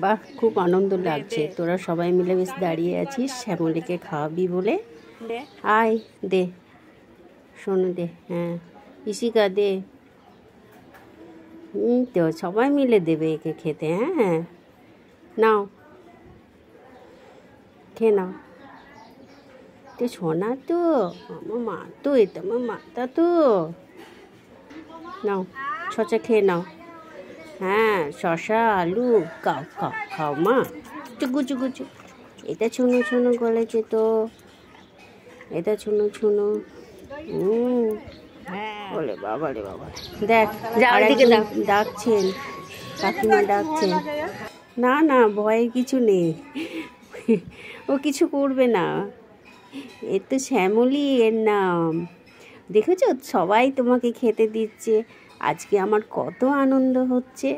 বাহ খুব আনন্দ লাগছে তোরা সবাই মিলে বেশ দাঁড়িয়ে আছিস শ্যামলিকে খাওয়াবি বলে আয় দে শোনো দে হ্যাঁ ইশিকা দে তো সবাই মিলে দেবে একে খেতে হ্যাঁ নাও খেয়ে নাও তো সোনা তো আমার মা তো এটা আমার মাতা তো নাও ছচা খেয়ে নাও হ্যাঁ শশা আলু খাও খাও খাও মা চুগু চুগু চুগ এটা ছুনো ছুনো গলেছে তো এটা ছুনো ছুনো বলে বাবা রে বাবা দেখ ডাকছেন কাকিমা ডাকছেন না না ভয়ের কিছু নেই ও কিছু করবে না এর তো শ্যামলি এর নাম দেখেছো সবাই তোমাকে খেতে দিচ্ছে আজকে আমার কত আনন্দ হচ্ছে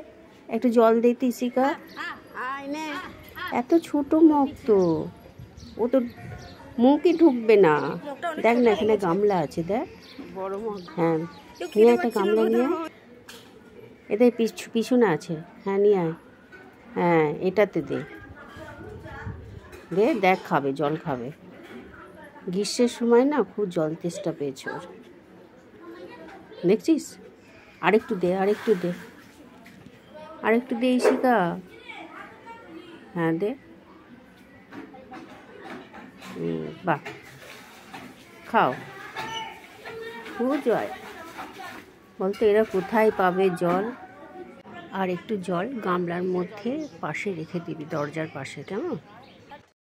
একটু জল দে তিসিকা এত ছোট মগ তো ও তো মুখই ঢুকবে না দেখ না এখানে গামলা আছে দেখ হ্যাঁ নিয়ে একটা গামলা নিয়ে এদের পিছু পিছনে আছে হ্যাঁ নিয়ে আয় হ্যাঁ এটাতে দে দে দেখ খাবে জল খাবে গ্রীষ্মের সময় না খুব জল তেষ্টা পেয়েছে ওর দেখছিস আরেকটু দে আরেকটু দে আরেকটু দে ইশিকা হ্যাঁ দে বাহ খাও পুরো জয় বলতো এরা কোথায় পাবে জল আর একটু জল গামলার মধ্যে পাশে রেখে দিবি দরজার পাশে কেমন